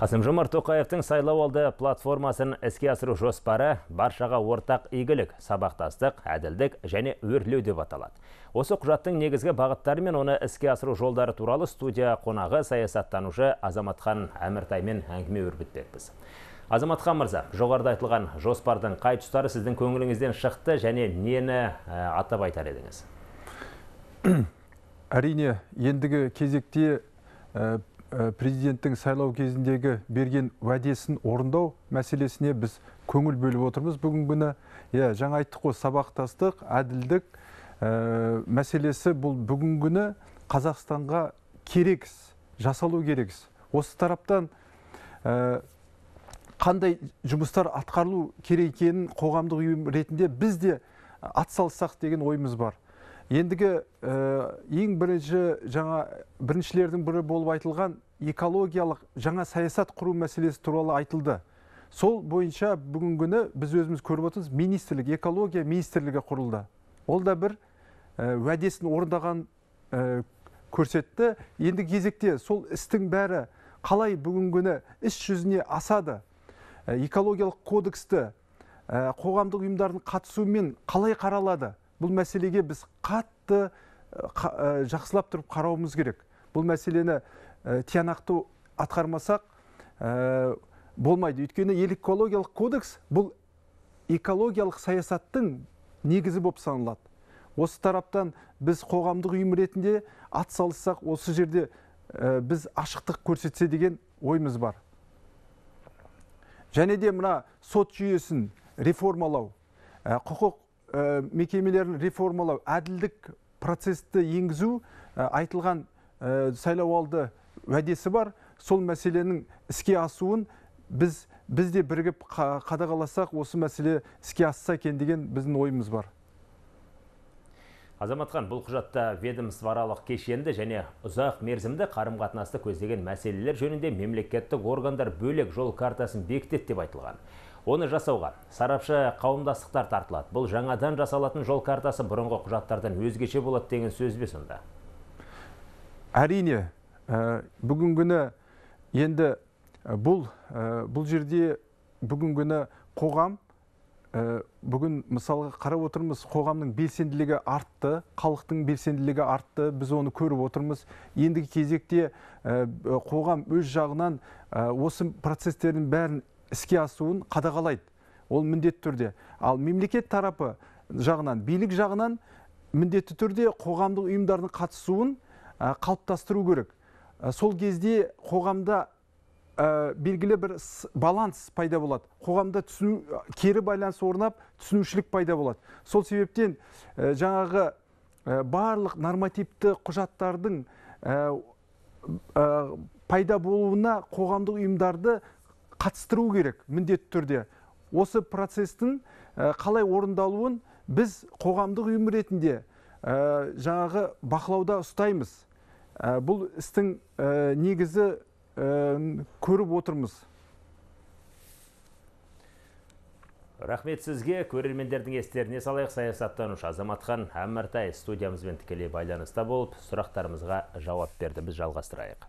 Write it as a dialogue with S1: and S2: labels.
S1: қасым жомарт тоқаевтың алды платформасын іске асыру жоспары баршаға ортақ игілік сабақтастық әділдік және өрлеу деп аталады осы құжаттың негізгі бағыттары мен оны іске асыру жолдары туралы студия қонағы саясаттанушы азаматхан әміртаймен әңгіме өрбітпекпіз азаматхан мырза жоғарыда айтылған жоспардың қай тұстары сіздің көңіліңізден шықты және нені ә, атап айтар едіңіз
S2: әрине ендігі кезекте ә, Э, президенттің сайлау кезіндегі берген уәдесін орындау мәселесіне біз көңіл бөліп отырмыз бүгінгі күні иә жаңа айттық қой сабақтастық әділдік э, мәселесі бұл бүгінгі күні қазақстанға керек жасалу керек осы тараптан э, қандай жұмыстар атқарылу керек екенін қоғамдық ұйым ретінде біз де атсалыссақ деген ойымыз бар ендігі ең бірінші жаңа біріншілердің бірі болып айтылған экологиялық жаңа саясат құру мәселесі туралы айтылды сол бойынша бүгінгі күні біз өзіміз көріп отырмыз министрлік экология министрлігі құрылды ол да бір ә, уәдесін орындаған көрсетті енді кезекте сол істің бәрі қалай бүгінгі күні іс жүзіне асады экологиялық кодексті қоғамдық ұйымдардың қатысуымен қалай қаралады бұл мәселеге біз қатты э, э, жақсылап тұрып қарауымыз керек бұл мәселені э, тиянақты атқармасақ болмайды өйткені экологиялық кодекс бұл экологиялық саясаттың негізі болып саналады осы тараптан біз қоғамдық ұйым ретінде атсалыссақ осы жерде біз ашықтық көрсетсе деген ойымыз бар және де мына сот жүйесін реформалау ә, құқық ә, мекемелерін реформалау әділдік процесті енгізу э, айтылған ә, сайлауалды уәдесі бар сол мәселенің іске асуын біз бізде бірігіп қадағаласақ осы мәселе іске асса екен деген біздің ойымыз бар
S1: азаматхан бұл құжатта ведомствоаралық кешенді және ұзақ мерзімді қарым қатынасты көздеген мәселелер жөнінде мемлекеттік органдар бөлек жол картасын бекітеді деп айтылған Оны жасауға сарапшы қауымдастықтар тартылады. Бұл жаңадан жасалатын жол картасы бұрынғы құжаттардан өзгеше болады деген сөз бе сонда?
S2: Әрине, ә, бүгінгіні енді ә, бұл ә, бұл жерде бүгінгіні қоғам бүгін мысалға қарап отырмыз қоғамның белсенділігі артты халықтың белсенділігі артты біз оны көріп отырмыз ендігі кезекте қоғам өз жағынан осы процестердің бәрін іске асуын қадағалайды ол міндетті түрде ал мемлекет тарапы жағынан билік жағынан міндетті түрде қоғамдық ұйымдардың қатысуын қалыптастыру керек сол кезде қоғамда белгілі бір баланс пайда болады қоғамда түсіну кері байланыс орнап түсінушілік пайда болады сол себептен жаңағы барлық нормативті құжаттардың пайда болуына қоғамдық ұйымдарды қатыстыру керек міндетті түрде осы процестің э, қалай орындалуын біз қоғамдық ұйым ретінде э, жаңағы бақылауда ұстаймыз э, бұл істің негізі көріп отырмыз
S1: рахмет сізге көрермендердің естеріне салайық саясаттанушы азаматхан әміртай студиямызбен тікелей байланыста болып сұрақтарымызға жауап берді біз жалғастырайық